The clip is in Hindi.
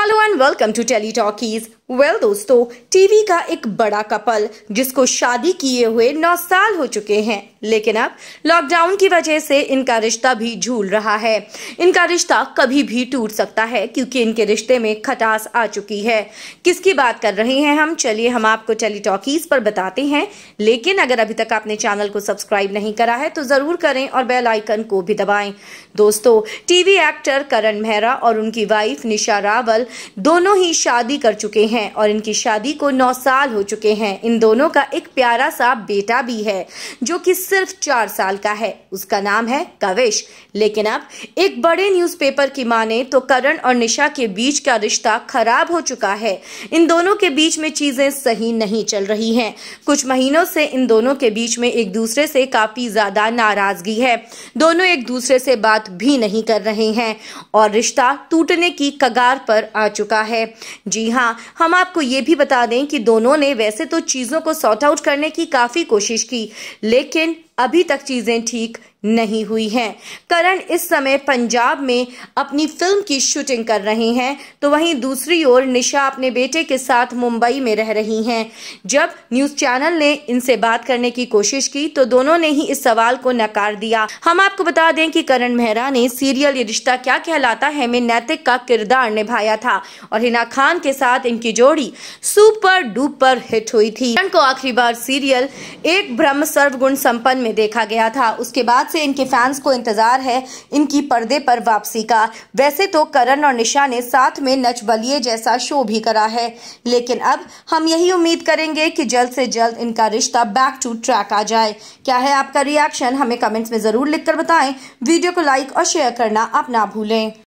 Hello and welcome to Teletalkies. Well well, दोस्तों टीवी का एक बड़ा कपल जिसको शादी किए हुए नौ साल हो चुके हैं लेकिन अब लॉकडाउन की वजह से इनका रिश्ता भी झूल रहा है इनका रिश्ता कभी भी टूट सकता है क्योंकि इनके रिश्ते में खटास आ चुकी है किसकी बात कर रहे हैं हम चलिए हम आपको टेलीटॉकीज पर बताते हैं लेकिन अगर अभी तक आपने चैनल को सब्सक्राइब नहीं करा है तो ज़रूर करें और बेल आइकन को भी दबाएं दोस्तों टीवी एक्टर करण मेहरा और उनकी वाइफ निशा रावल दोनों ही शादी कर चुके हैं हैं और इनकी शादी को 9 साल हो चुके हैं इन दोनों का एक प्यारा सा बेटा भी है जो कि सिर्फ 4 साल का है उसका नाम है कवेश लेकिन अब एक बड़े न्यूज़पेपर की माने तो करण और निशा के बीच का रिश्ता खराब हो चुका है इन दोनों के बीच में चीज़ें सही नहीं चल रही हैं कुछ महीनों से इन दोनों के बीच में एक दूसरे से काफ़ी ज़्यादा नाराज़गी है दोनों एक दूसरे से बात भी नहीं कर रहे हैं और रिश्ता टूटने की कगार पर आ चुका है जी हाँ हम हम आपको ये भी बता दें कि दोनों ने वैसे तो चीज़ों को सॉर्ट आउट करने की काफ़ी कोशिश की लेकिन अभी तक चीज़ें ठीक नहीं हुई है करण इस समय पंजाब में अपनी फिल्म की शूटिंग कर रहे हैं तो वहीं दूसरी ओर निशा अपने बेटे के साथ मुंबई में रह रही हैं जब न्यूज चैनल ने इनसे बात करने की कोशिश की तो दोनों ने ही इस सवाल को नकार दिया हम आपको बता दें कि करण मेहरा ने सीरियल ये रिश्ता क्या कहलाता है में नैतिक का किरदार निभाया था और हिना खान के साथ इनकी जोड़ी सुपर डुपर हिट हुई थी करण को आखिरी बार सीरियल एक ब्रह्म सर्वगुण संपन्न में देखा गया था उसके बाद बाद से इनके फैंस को इंतजार है इनकी पर्दे पर वापसी का वैसे तो करण और निशा ने साथ में नच बलिए जैसा शो भी करा है लेकिन अब हम यही उम्मीद करेंगे कि जल्द से जल्द इनका रिश्ता बैक टू ट्रैक आ जाए क्या है आपका रिएक्शन हमें कमेंट्स में ज़रूर लिखकर बताएं वीडियो को लाइक और शेयर करना आप ना भूलें